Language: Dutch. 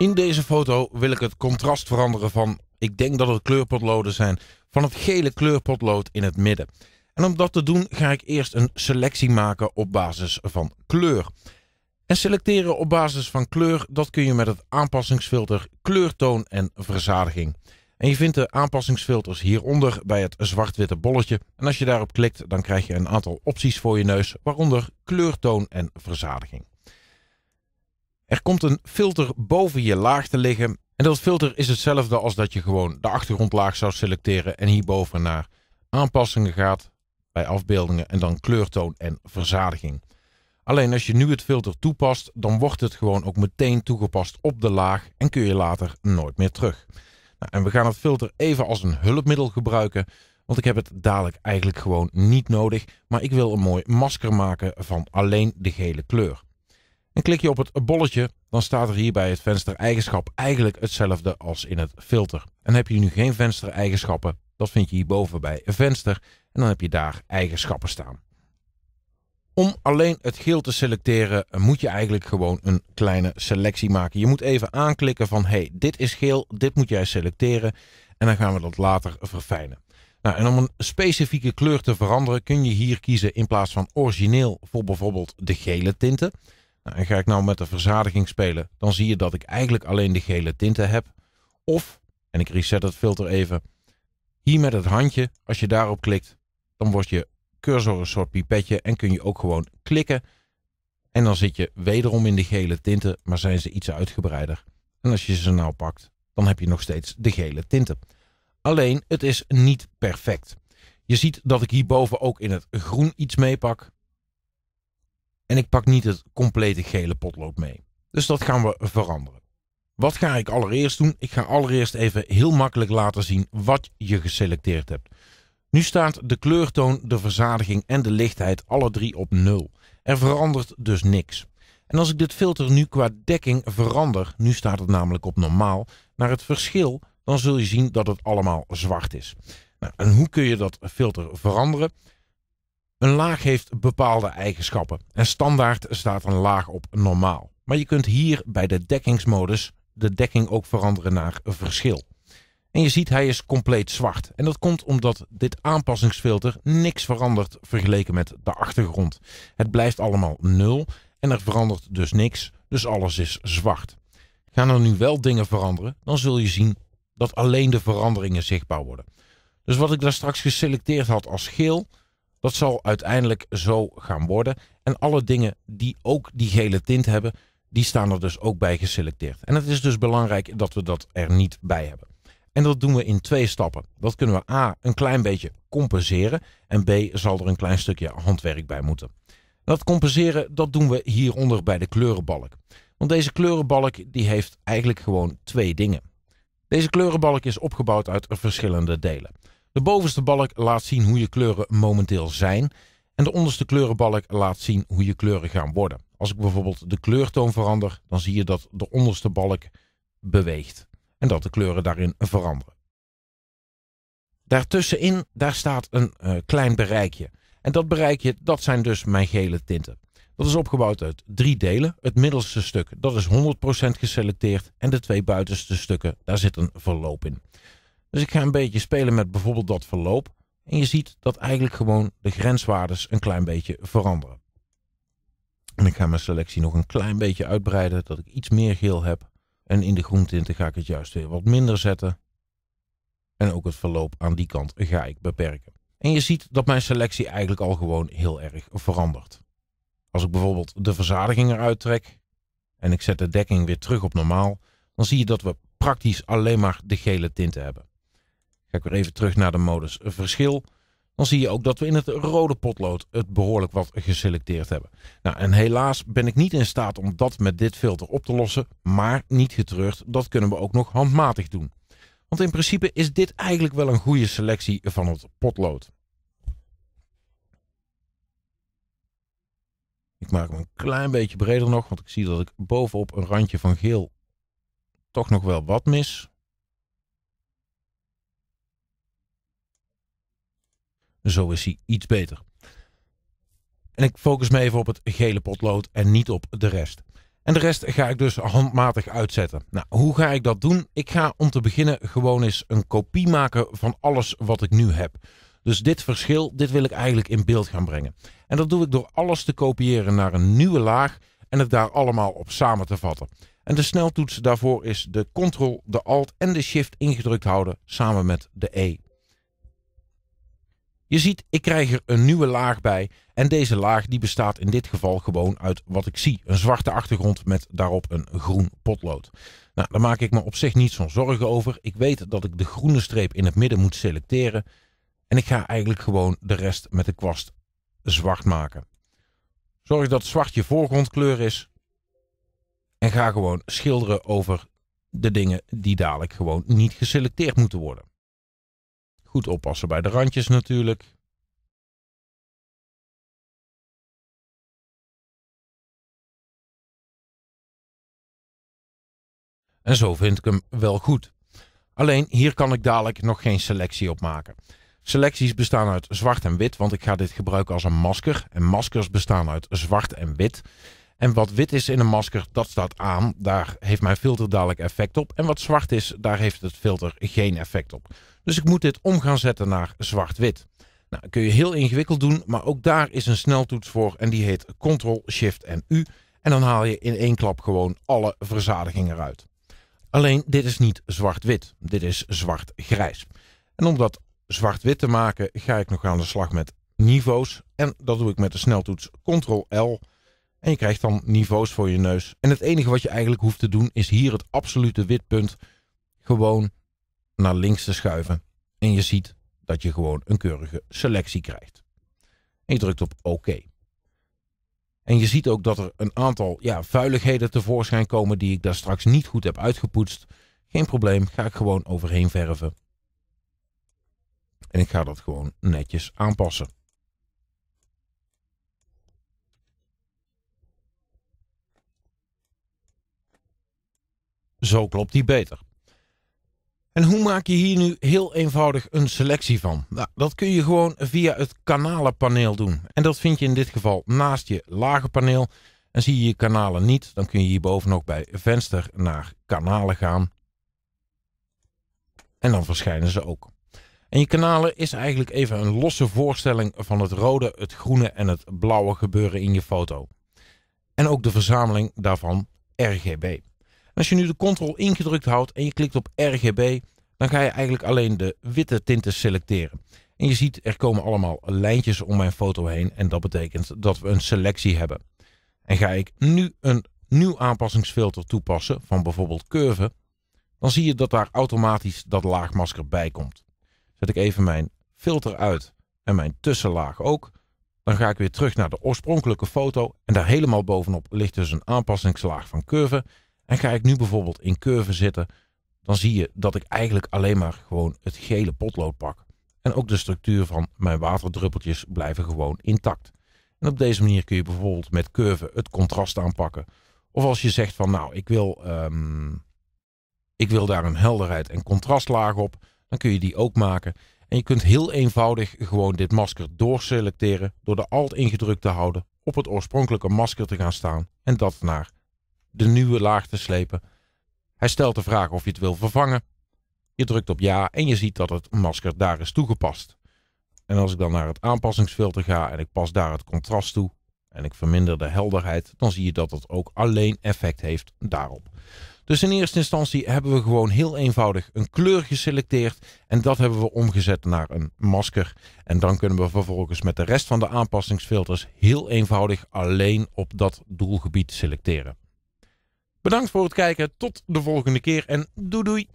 In deze foto wil ik het contrast veranderen van, ik denk dat het kleurpotloden zijn, van het gele kleurpotlood in het midden. En om dat te doen ga ik eerst een selectie maken op basis van kleur. En selecteren op basis van kleur, dat kun je met het aanpassingsfilter kleurtoon en verzadiging. En je vindt de aanpassingsfilters hieronder bij het zwart-witte bolletje. En als je daarop klikt, dan krijg je een aantal opties voor je neus, waaronder kleurtoon en verzadiging. Er komt een filter boven je laag te liggen. En dat filter is hetzelfde als dat je gewoon de achtergrondlaag zou selecteren en hierboven naar aanpassingen gaat bij afbeeldingen en dan kleurtoon en verzadiging. Alleen als je nu het filter toepast, dan wordt het gewoon ook meteen toegepast op de laag en kun je later nooit meer terug. Nou, en we gaan het filter even als een hulpmiddel gebruiken, want ik heb het dadelijk eigenlijk gewoon niet nodig, maar ik wil een mooi masker maken van alleen de gele kleur. En klik je op het bolletje, dan staat er hier bij het venster eigenschap eigenlijk hetzelfde als in het filter. En heb je nu geen venster eigenschappen, dat vind je hierboven bij venster en dan heb je daar eigenschappen staan. Om alleen het geel te selecteren moet je eigenlijk gewoon een kleine selectie maken. Je moet even aanklikken van hey, dit is geel, dit moet jij selecteren en dan gaan we dat later verfijnen. Nou, en om een specifieke kleur te veranderen kun je hier kiezen in plaats van origineel voor bijvoorbeeld de gele tinten. Nou, en ga ik nou met de verzadiging spelen, dan zie je dat ik eigenlijk alleen de gele tinten heb. Of, en ik reset het filter even, hier met het handje, als je daarop klikt, dan wordt je cursor een soort pipetje en kun je ook gewoon klikken. En dan zit je wederom in de gele tinten, maar zijn ze iets uitgebreider. En als je ze nou pakt, dan heb je nog steeds de gele tinten. Alleen, het is niet perfect. Je ziet dat ik hierboven ook in het groen iets meepak. En ik pak niet het complete gele potlood mee. Dus dat gaan we veranderen. Wat ga ik allereerst doen? Ik ga allereerst even heel makkelijk laten zien wat je geselecteerd hebt. Nu staat de kleurtoon, de verzadiging en de lichtheid alle drie op 0. Er verandert dus niks. En als ik dit filter nu qua dekking verander, nu staat het namelijk op normaal, naar het verschil, dan zul je zien dat het allemaal zwart is. Nou, en hoe kun je dat filter veranderen? Een laag heeft bepaalde eigenschappen en standaard staat een laag op normaal. Maar je kunt hier bij de dekkingsmodus de dekking ook veranderen naar verschil. En je ziet hij is compleet zwart. En dat komt omdat dit aanpassingsfilter niks verandert vergeleken met de achtergrond. Het blijft allemaal nul en er verandert dus niks, dus alles is zwart. Gaan er nu wel dingen veranderen, dan zul je zien dat alleen de veranderingen zichtbaar worden. Dus wat ik daar straks geselecteerd had als geel, dat zal uiteindelijk zo gaan worden. En alle dingen die ook die gele tint hebben, die staan er dus ook bij geselecteerd. En het is dus belangrijk dat we dat er niet bij hebben. En dat doen we in twee stappen. Dat kunnen we A, een klein beetje compenseren. En B, zal er een klein stukje handwerk bij moeten. Dat compenseren, dat doen we hieronder bij de kleurenbalk. Want deze kleurenbalk die heeft eigenlijk gewoon twee dingen. Deze kleurenbalk is opgebouwd uit verschillende delen. De bovenste balk laat zien hoe je kleuren momenteel zijn. En de onderste kleurenbalk laat zien hoe je kleuren gaan worden. Als ik bijvoorbeeld de kleurtoon verander, dan zie je dat de onderste balk beweegt. En dat de kleuren daarin veranderen. Daartussenin, daar staat een eh, klein bereikje. En dat bereikje, dat zijn dus mijn gele tinten. Dat is opgebouwd uit drie delen. Het middelste stuk, dat is 100% geselecteerd. En de twee buitenste stukken, daar zit een verloop in. Dus ik ga een beetje spelen met bijvoorbeeld dat verloop. En je ziet dat eigenlijk gewoon de grenswaardes een klein beetje veranderen. En ik ga mijn selectie nog een klein beetje uitbreiden, dat ik iets meer geel heb. En in de groentinten ga ik het juist weer wat minder zetten. En ook het verloop aan die kant ga ik beperken. En je ziet dat mijn selectie eigenlijk al gewoon heel erg verandert. Als ik bijvoorbeeld de verzadiging eruit trek en ik zet de dekking weer terug op normaal, dan zie je dat we praktisch alleen maar de gele tinten hebben. Kijk ik weer even terug naar de modus verschil. Dan zie je ook dat we in het rode potlood het behoorlijk wat geselecteerd hebben. Nou, en helaas ben ik niet in staat om dat met dit filter op te lossen. Maar niet getreurd, dat kunnen we ook nog handmatig doen. Want in principe is dit eigenlijk wel een goede selectie van het potlood. Ik maak hem een klein beetje breder nog, want ik zie dat ik bovenop een randje van geel toch nog wel wat mis. Zo is hij iets beter. En ik focus me even op het gele potlood en niet op de rest. En de rest ga ik dus handmatig uitzetten. Nou, hoe ga ik dat doen? Ik ga om te beginnen gewoon eens een kopie maken van alles wat ik nu heb. Dus dit verschil, dit wil ik eigenlijk in beeld gaan brengen. En dat doe ik door alles te kopiëren naar een nieuwe laag en het daar allemaal op samen te vatten. En de sneltoets daarvoor is de Ctrl, de Alt en de Shift ingedrukt houden samen met de E. Je ziet, ik krijg er een nieuwe laag bij. En deze laag die bestaat in dit geval gewoon uit wat ik zie. Een zwarte achtergrond met daarop een groen potlood. Nou, daar maak ik me op zich niet zo'n zorgen over. Ik weet dat ik de groene streep in het midden moet selecteren. En ik ga eigenlijk gewoon de rest met de kwast zwart maken. Zorg dat zwart je voorgrondkleur is. En ga gewoon schilderen over de dingen die dadelijk gewoon niet geselecteerd moeten worden. Goed oppassen bij de randjes natuurlijk. En zo vind ik hem wel goed. Alleen hier kan ik dadelijk nog geen selectie op maken. Selecties bestaan uit zwart en wit, want ik ga dit gebruiken als een masker. En maskers bestaan uit zwart en wit. En wat wit is in een masker, dat staat aan. Daar heeft mijn filter dadelijk effect op. En wat zwart is, daar heeft het filter geen effect op. Dus ik moet dit om gaan zetten naar zwart-wit. Nou, kun je heel ingewikkeld doen, maar ook daar is een sneltoets voor en die heet Ctrl, Shift en U. En dan haal je in één klap gewoon alle verzadigingen eruit. Alleen dit is niet zwart-wit, dit is zwart-grijs. En om dat zwart-wit te maken ga ik nog aan de slag met niveaus. En dat doe ik met de sneltoets Ctrl-L. En je krijgt dan niveaus voor je neus. En het enige wat je eigenlijk hoeft te doen is hier het absolute witpunt gewoon naar links te schuiven en je ziet dat je gewoon een keurige selectie krijgt. En je drukt op OK. En je ziet ook dat er een aantal ja, vuiligheden tevoorschijn komen die ik daar straks niet goed heb uitgepoetst. Geen probleem, ga ik gewoon overheen verven. En ik ga dat gewoon netjes aanpassen. Zo klopt die beter. En hoe maak je hier nu heel eenvoudig een selectie van? Nou, dat kun je gewoon via het kanalenpaneel doen. En dat vind je in dit geval naast je lage paneel. En zie je je kanalen niet, dan kun je hierboven nog bij venster naar kanalen gaan. En dan verschijnen ze ook. En je kanalen is eigenlijk even een losse voorstelling van het rode, het groene en het blauwe gebeuren in je foto. En ook de verzameling daarvan RGB als je nu de Ctrl ingedrukt houdt en je klikt op RGB, dan ga je eigenlijk alleen de witte tinten selecteren. En je ziet, er komen allemaal lijntjes om mijn foto heen en dat betekent dat we een selectie hebben. En ga ik nu een nieuw aanpassingsfilter toepassen, van bijvoorbeeld curve, dan zie je dat daar automatisch dat laagmasker bij komt. Zet ik even mijn filter uit en mijn tussenlaag ook. Dan ga ik weer terug naar de oorspronkelijke foto en daar helemaal bovenop ligt dus een aanpassingslaag van curve. En ga ik nu bijvoorbeeld in curve zitten, dan zie je dat ik eigenlijk alleen maar gewoon het gele potlood pak. En ook de structuur van mijn waterdruppeltjes blijven gewoon intact. En op deze manier kun je bijvoorbeeld met curve het contrast aanpakken. Of als je zegt van nou, ik wil, ehm, ik wil daar een helderheid en contrastlaag op, dan kun je die ook maken. En je kunt heel eenvoudig gewoon dit masker doorselecteren door de alt ingedrukt te houden, op het oorspronkelijke masker te gaan staan en dat naar de nieuwe laag te slepen. Hij stelt de vraag of je het wil vervangen. Je drukt op ja en je ziet dat het masker daar is toegepast. En als ik dan naar het aanpassingsfilter ga en ik pas daar het contrast toe en ik verminder de helderheid, dan zie je dat het ook alleen effect heeft daarop. Dus in eerste instantie hebben we gewoon heel eenvoudig een kleur geselecteerd en dat hebben we omgezet naar een masker. En dan kunnen we vervolgens met de rest van de aanpassingsfilters heel eenvoudig alleen op dat doelgebied selecteren. Bedankt voor het kijken. Tot de volgende keer en doei doei.